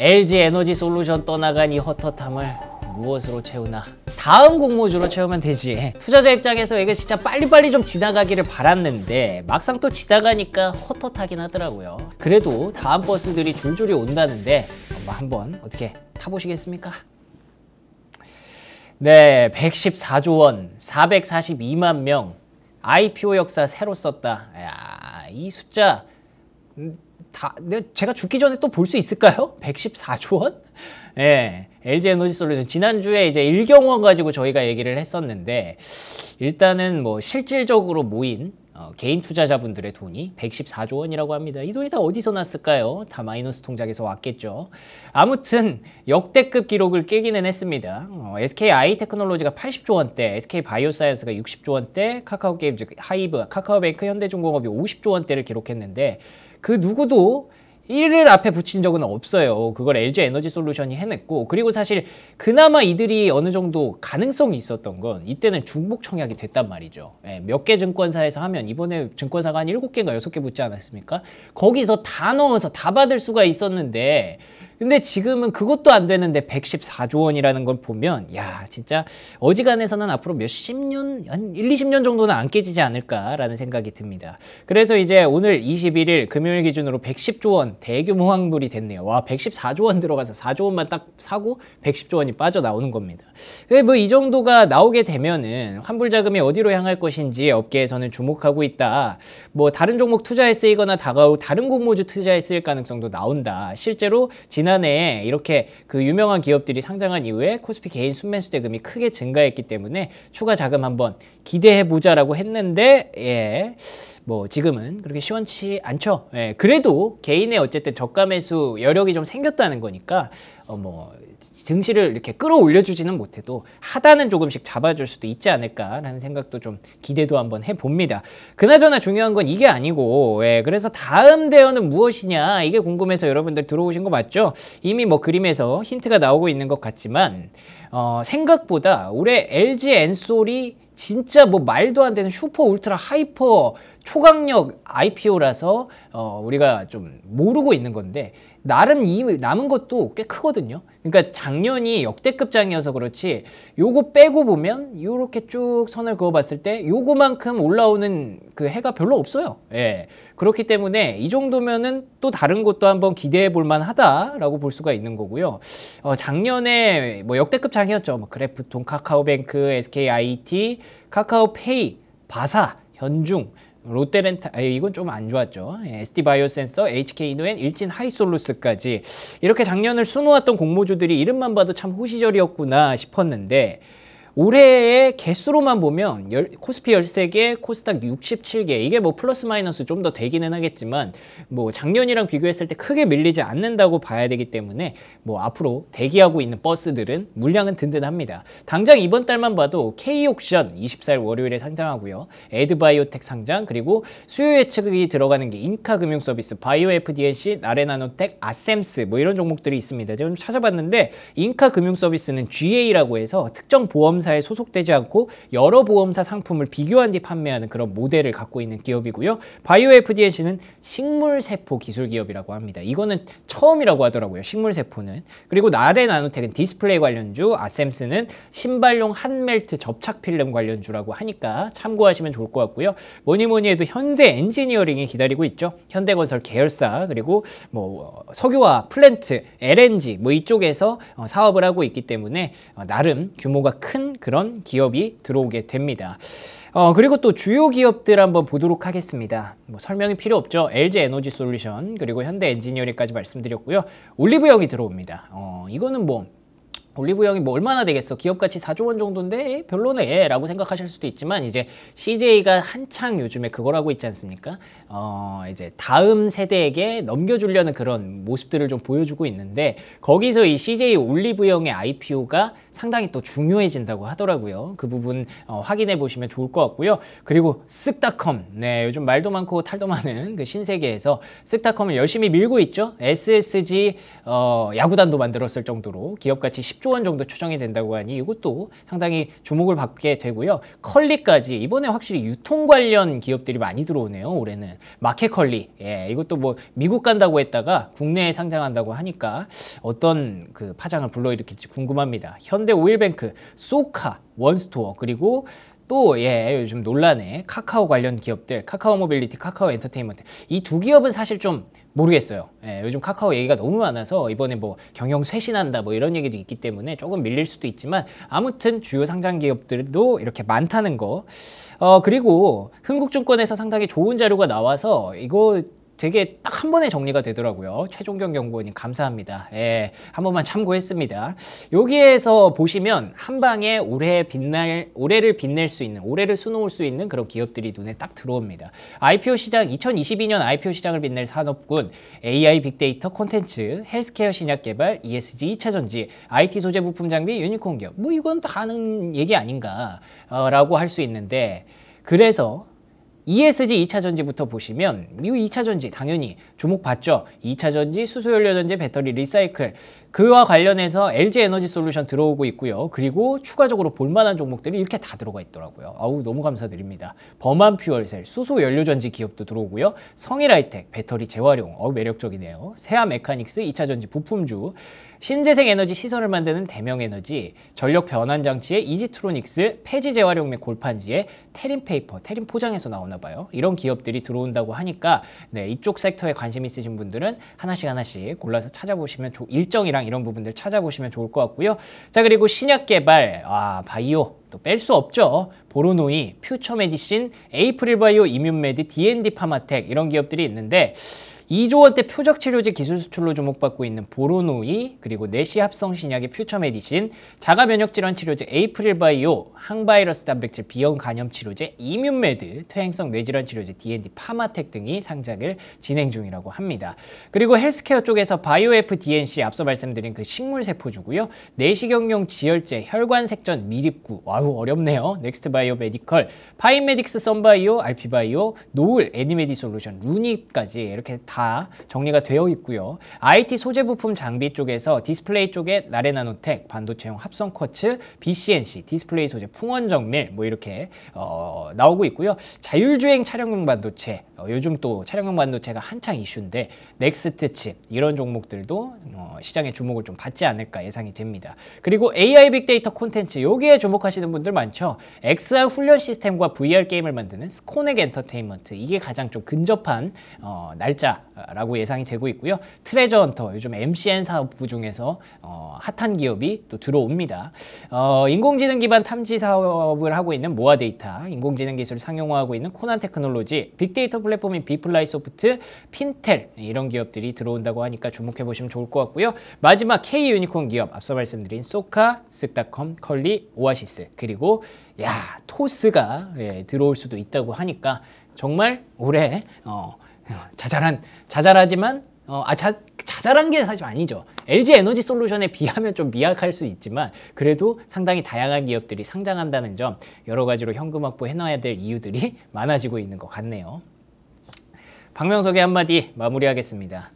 LG 에너지 솔루션 떠나간 이 허터탐을 무엇으로 채우나 다음 공모주로 채우면 되지 투자자 입장에서 이게 진짜 빨리빨리 좀 지나가기를 바랐는데 막상 또 지나가니까 허터타긴 하더라고요 그래도 다음 버스들이 줄줄이 온다는데 한번 어떻게 타보시겠습니까? 네 114조 원 442만 명 IPO 역사 새로 썼다 야이 숫자 음, 다 네, 제가 죽기 전에 또 볼 수 있을까요? 114조 원? 예. LG 에너지 솔루션 지난주에 이제 일경원 가지고 저희가 얘기를 했었는데 일단은 뭐 실질적으로 모인 어, 개인 투자자분들의 돈이 114조 원이라고 합니다. 이 돈이 다 어디서 났을까요? 다 마이너스 통장에서 왔겠죠. 아무튼 역대급 기록을 깨기는 했습니다. 어, SKI 테크놀로지가 80조 원대, SK 바이오사이언스가 60조 원대, 카카오게임즈, 하이브, 카카오뱅크, 현대중공업이 50조 원대를 기록했는데 그 누구도 1을 앞에 붙인 적은 없어요. 그걸 LG 에너지 솔루션이 해냈고 그리고 사실 그나마 이들이 어느 정도 가능성이 있었던 건 이때는 중복 청약이 됐단 말이죠. 예, 몇개 증권사에서 하면 이번에 증권사가 한 7개인가 6개 붙지 않았습니까? 거기서 다 넣어서 다 받을 수가 있었는데 근데 지금은 그것도 안 되는데 114조 원이라는 걸 보면 야 진짜 어지간해서는 앞으로 몇 십 년, 한 1, 20년 정도는 안 깨지지 않을까라는 생각이 듭니다. 그래서 이제 오늘 21일 금요일 기준으로 110조 원 대규모 환불이 됐네요. 와 114조 원 들어가서 4조 원만 딱 사고 110조 원이 빠져나오는 겁니다. 뭐이 정도가 나오게 되면은 환불 자금이 어디로 향할 것인지 업계에서는 주목하고 있다. 뭐 다른 종목 투자에 쓰이거나 다가올 다른 공모주 투자에 쓰일 가능성도 나온다. 실제로 지난 지난해 이렇게 그 유명한 기업들이 상장한 이후에 코스피 개인 순매수 대금이 크게 증가했기 때문에 추가 자금 한번 기대해 보자라고 했는데 예. 뭐 지금은 그렇게 시원치 않죠. 예, 그래도 개인의 어쨌든 저가 매수 여력이 좀 생겼다는 거니까 어뭐 증시를 이렇게 끌어올려주지는 못해도 하단은 조금씩 잡아줄 수도 있지 않을까라는 생각도 좀 기대도 한번 해봅니다. 그나저나 중요한 건 이게 아니고 예, 그래서 다음 대여는 무엇이냐 이게 궁금해서 여러분들 들어오신 거 맞죠? 이미 뭐 그림에서 힌트가 나오고 있는 것 같지만 어, 생각보다 올해 LG 엔솔이 진짜 뭐 말도 안 되는 슈퍼 울트라 하이퍼 초강력 IPO라서 어, 우리가 좀 모르고 있는 건데 나름 이 남은 것도 꽤 크거든요. 그러니까 작년이 역대급 장이어서 그렇지 요거 빼고 보면 이렇게 쭉 선을 그어봤을 때 요거만큼 올라오는 그 해가 별로 없어요. 예. 그렇기 때문에 이 정도면은 또 다른 것도 한번 기대해 볼 만하다라고 볼 수가 있는 거고요. 어, 작년에 뭐 역대급 장이었죠. 뭐 그래프톤, 카카오뱅크, SKIT, 카카오페이, 바사, 현중 롯데렌타 아, 이건 좀 안 좋았죠. 예, SD바이오센서, HK이노엔, 일진 하이솔루스까지 이렇게 작년을 수놓았던 공모주들이 이름만 봐도 참 호시절이었구나 싶었는데 올해의 개수로만 보면 열, 코스피 13개, 코스닥 67개 이게 뭐 플러스 마이너스 좀 더 되기는 하겠지만 뭐 작년이랑 비교했을 때 크게 밀리지 않는다고 봐야 되기 때문에 뭐 앞으로 대기하고 있는 버스들은 물량은 든든합니다. 당장 이번 달만 봐도 K옥션 24일 월요일에 상장하고요. 에드바이오텍 상장 그리고 수요 예측이 들어가는 게 인카금융서비스, 바이오 FDNC, 나레나노텍, 아셈스 뭐 이런 종목들이 있습니다. 제가 좀 찾아봤는데 인카금융서비스는 GA라고 해서 특정 보험사 보험사에 소속되지 않고 여러 보험사 상품을 비교한 뒤 판매하는 그런 모델을 갖고 있는 기업이고요. 바이오 FDNC는 식물세포 기술 기업이라고 합니다. 이거는 처음이라고 하더라고요. 식물세포는. 그리고 나래 나노텍은 디스플레이 관련주, 아셈스는 신발용 한멜트 접착 필름 관련주라고 하니까 참고하시면 좋을 것 같고요. 뭐니 뭐니 해도 현대 엔지니어링이 기다리고 있죠. 현대건설 계열사 그리고 뭐 어, 석유화, 플랜트, LNG 뭐 이쪽에서 어, 사업을 하고 있기 때문에 어, 나름 규모가 큰 그런 기업이 들어오게 됩니다. 어, 그리고 또 주요 기업들 한번 보도록 하겠습니다. 뭐 설명이 필요 없죠. LG 에너지 솔루션, 그리고 현대 엔지니어링까지 말씀드렸고요. 올리브영이 들어옵니다. 어, 이거는 뭐 올리브영이 뭐 얼마나 되겠어 기업 가치 4조 원 정도인데 별로네 라고 생각하실 수도 있지만 이제 CJ가 한창 요즘에 그걸 하고 있지 않습니까 어 이제 다음 세대에게 넘겨주려는 그런 모습들을 좀 보여주고 있는데 거기서 이 CJ 올리브영의 IPO가 상당히 또 중요해진다고 하더라고요 그 부분 어, 확인해 보시면 좋을 것 같고요 그리고 쓱닷컴 네 요즘 말도 많고 탈도 많은 그 신세계에서 쓱닷컴을 열심히 밀고 있죠 SSG 어, 야구단도 만들었을 정도로 기업 가치 10조 10조 원 정도 추정이 된다고 하니 이것도 상당히 주목을 받게 되고요. 컬리까지 이번에 확실히 유통 관련 기업들이 많이 들어오네요. 올해는 마켓컬리 예, 이것도 뭐 미국 간다고 했다가 국내에 상장한다고 하니까 어떤 그 파장을 불러일으킬지 궁금합니다. 현대 오일뱅크, 소카, 원스토어 그리고 또 예, 요즘 논란에 카카오 관련 기업들, 카카오 모빌리티, 카카오 엔터테인먼트 이 두 기업은 사실 좀 모르겠어요. 예, 요즘 카카오 얘기가 너무 많아서 이번에 뭐 경영 쇄신한다 뭐 이런 얘기도 있기 때문에 조금 밀릴 수도 있지만 아무튼 주요 상장 기업들도 이렇게 많다는 거. 어 그리고 흥국증권에서 상당히 좋은 자료가 나와서 이거 되게 딱 한 번에 정리가 되더라고요. 최종경 연구원님 감사합니다. 예, 한 번만 참고했습니다. 여기에서 보시면 한 방에 올해 빛날 올해를 빛낼 수 있는 올해를 수놓을 수 있는 그런 기업들이 눈에 딱 들어옵니다. IPO 시장 2022년 IPO 시장을 빛낼 산업군 AI 빅데이터 콘텐츠 헬스케어 신약 개발 ESG 2차전지 IT 소재 부품 장비 유니콘 기업 뭐 이건 다 하는 얘기 아닌가라고 할 수 있는데 그래서 ESG 2차 전지부터 보시면 이 2차 전지 당연히 주목받죠. 2차 전지, 수소연료 전지, 배터리 리사이클 그와 관련해서 LG 에너지 솔루션 들어오고 있고요. 그리고 추가적으로 볼만한 종목들이 이렇게 다 들어가 있더라고요. 아우 너무 감사드립니다. 범한 퓨얼셀, 수소연료 전지 기업도 들어오고요. 성일하이텍, 배터리 재활용, 어우 매력적이네요. 세아 메카닉스 2차 전지 부품주 신재생 에너지 시설을 만드는 대명 에너지, 전력 변환 장치의 이지트로닉스, 폐지 재활용 및 골판지의 테린 페이퍼, 테린 포장에서 나오나 봐요. 이런 기업들이 들어온다고 하니까 네, 이쪽 섹터에 관심 있으신 분들은 하나씩 하나씩 골라서 찾아보시면 조, 일정이랑 이런 부분들 찾아보시면 좋을 것 같고요. 자, 그리고 신약 개발, 아, 바이오 또 뺄 수 없죠. 보로노이, 퓨처메디신, 에이프릴바이오, 이뮨메디, D&D 파마텍 이런 기업들이 있는데 2조 원대 표적 치료제 기술 수출로 주목받고 있는 보로노이 그리고 내시 합성 신약의 퓨처 메디신, 자가 면역 질환 치료제 에이프릴 바이오, 항바이러스 단백질 비형 간염 치료제 이뮨메드, 퇴행성 뇌질환 치료제 D&D 파마텍 등이 상장을 진행 중이라고 합니다. 그리고 헬스케어 쪽에서 바이오에프 DNC 앞서 말씀드린 그 식물 세포주고요. 내시경용 지혈제, 혈관 색전, 미립구, 와우 어렵네요. 넥스트 바이오 메디컬, 파인메딕스 썬바이오, 알피바이오, 노을, 애니메디 솔루션, 루니까지 이렇게 다다 정리가 되어 있고요. IT 소재 부품 장비 쪽에서 디스플레이 쪽에 나레나노텍, 반도체용 합성 쿼츠, BCNC, 디스플레이 소재 풍원정밀 뭐 이렇게 어, 나오고 있고요. 자율주행 차량용 반도체, 어, 요즘 또 차량용 반도체가 한창 이슈인데 넥스트 칩 이런 종목들도 어, 시장의 주목을 좀 받지 않을까 예상이 됩니다. 그리고 AI 빅데이터 콘텐츠 여기에 주목하시는 분들 많죠. XR 훈련 시스템과 VR 게임을 만드는 스코넥 엔터테인먼트 이게 가장 좀 근접한 어, 날짜 라고 예상이 되고 있고요. 트레저 헌터, 요즘 MCN 사업부 중에서 어, 핫한 기업이 또 들어옵니다. 어, 인공지능 기반 탐지 사업을 하고 있는 모아 데이터, 인공지능 기술을 상용화하고 있는 코난 테크놀로지, 빅데이터 플랫폼인 비플라이 소프트, 핀텔 이런 기업들이 들어온다고 하니까 주목해 보시면 좋을 것 같고요. 마지막 K 유니콘 기업 앞서 말씀드린 소카, 쓱닷컴, 컬리, 오아시스 그리고 야 토스가 예, 들어올 수도 있다고 하니까 정말 올해 어, 자잘한 자잘하지만 어, 아, 자, 자잘한 게 사실 아니죠. LG 에너지 솔루션에 비하면 좀 미약할 수 있지만 그래도 상당히 다양한 기업들이 상장한다는 점 여러 가지로 현금 확보해놔야 될 이유들이 많아지고 있는 것 같네요. 박명석의 한마디 마무리하겠습니다.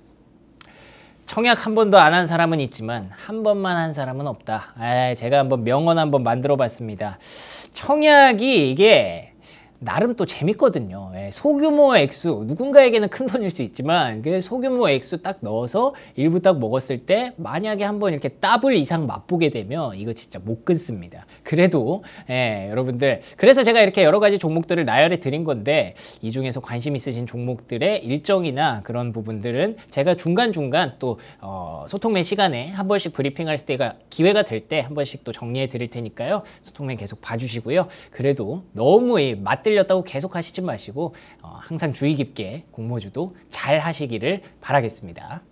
청약 한 번도 안 한 사람은 있지만 한 번만 한 사람은 없다. 아, 제가 한번 명언 한번 만들어 봤습니다. 청약이 이게 나름 또 재밌거든요. 예, 소규모 액수, 누군가에게는 큰 돈일 수 있지만 그 소규모 액수 딱 넣어서 일부 딱 먹었을 때 만약에 한번 이렇게 더블 이상 맛보게 되면 이거 진짜 못 끊습니다. 그래도 예, 여러분들 그래서 제가 이렇게 여러 가지 종목들을 나열해 드린 건데 이 중에서 관심 있으신 종목들의 일정이나 그런 부분들은 제가 중간중간 또 어, 소통맨 시간에 한 번씩 브리핑할 때가 기회가 될 때 한 번씩 또 정리해 드릴 테니까요. 소통맨 계속 봐주시고요. 그래도 너무 이 맛들 틀렸다고 계속 하시지 마시고 어, 항상 주의 깊게 공모주도 잘 하시기를 바라겠습니다.